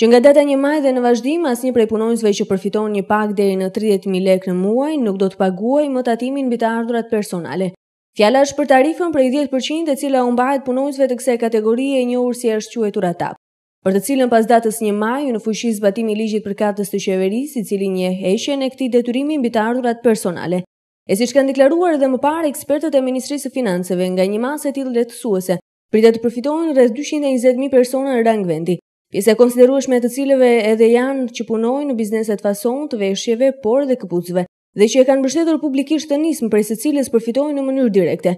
që nga data 1 maj dhe në vazhdim asnjë prej punonjësve që përfiton një pagë deri në 30000 lekë në muaj nuk do të paguaj më tatimin mbi të ardhurat personale. Fjala është për tarifën prej 10% e cila u mbahet punonjësve të kësaj kategorie e njohur si është quajtur ata. Për të cilën pas datës 1 maj në fushis zbatimi i ligjit për katës të qeverisë, i cili një heqjen e këtij detyrimi mbi të ardhurat personale. E siç kanë deklaruar edhe më parë ekspertët e Ministrisë së nga një masë e tillë lehtësuese, pritet të përfitojnë rreth 220.000 persona në rang vendi. Pjesa e konsiderueshme të cilëve edhe janë që punojnë në bizneset fason të veshjeve, por dhe këpucëve, dhe që e kanë mbështetur publikisht të nismë prej se cilës përfitojnë në mënyrë direkte.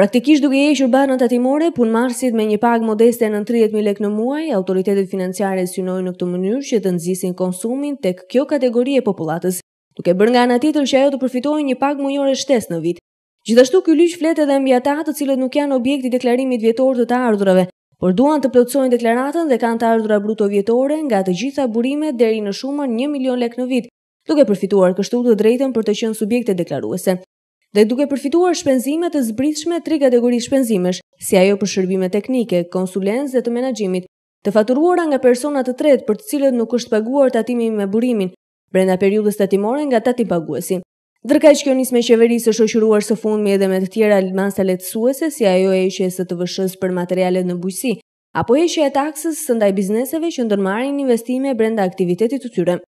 Praktikisht duke e shur të atimore, pun marsit me një pag modeste në 30.000 lek në muaj, autoritetet financiare synojnë në këtë mënyrë që të nëzisin konsumin të kjo kategori e populatës, duke bërë nga në tjetër që ajo të përfitojnë një pag mujore shtes në vit. Gjithashtu kjo flete dhe të cilët nuk janë objekti deklarimit vjetor të të ardhurave, por duan të plotësojnë deklaratën dhe kanë të ardhura bruto vjetore nga të gjitha burimet deri në shumën 1 milion lek në vit, duke përfituar kështu të drejtën për të qenë subjekte deklaruese. Dhe duke përfituar shpenzimet të zbritshme tri kategori shpenzimesh, si ajo për shërbime teknike, konsulencë dhe të menaxhimit, të faturuara nga persona të tretë për të cilët nuk është paguar tatimi me burimin brenda periudhës tatimore nga tatim paguesi. Dërka që kjo njësme qeveri së shoqëruar së fund me edhe me të tjera masa lehtësuese si ajo e ishje së të vëshës për materialet në bujësi, apo e e taksës së ndaj bizneseve që ndërmarrin investime brenda aktivitetit të tyre.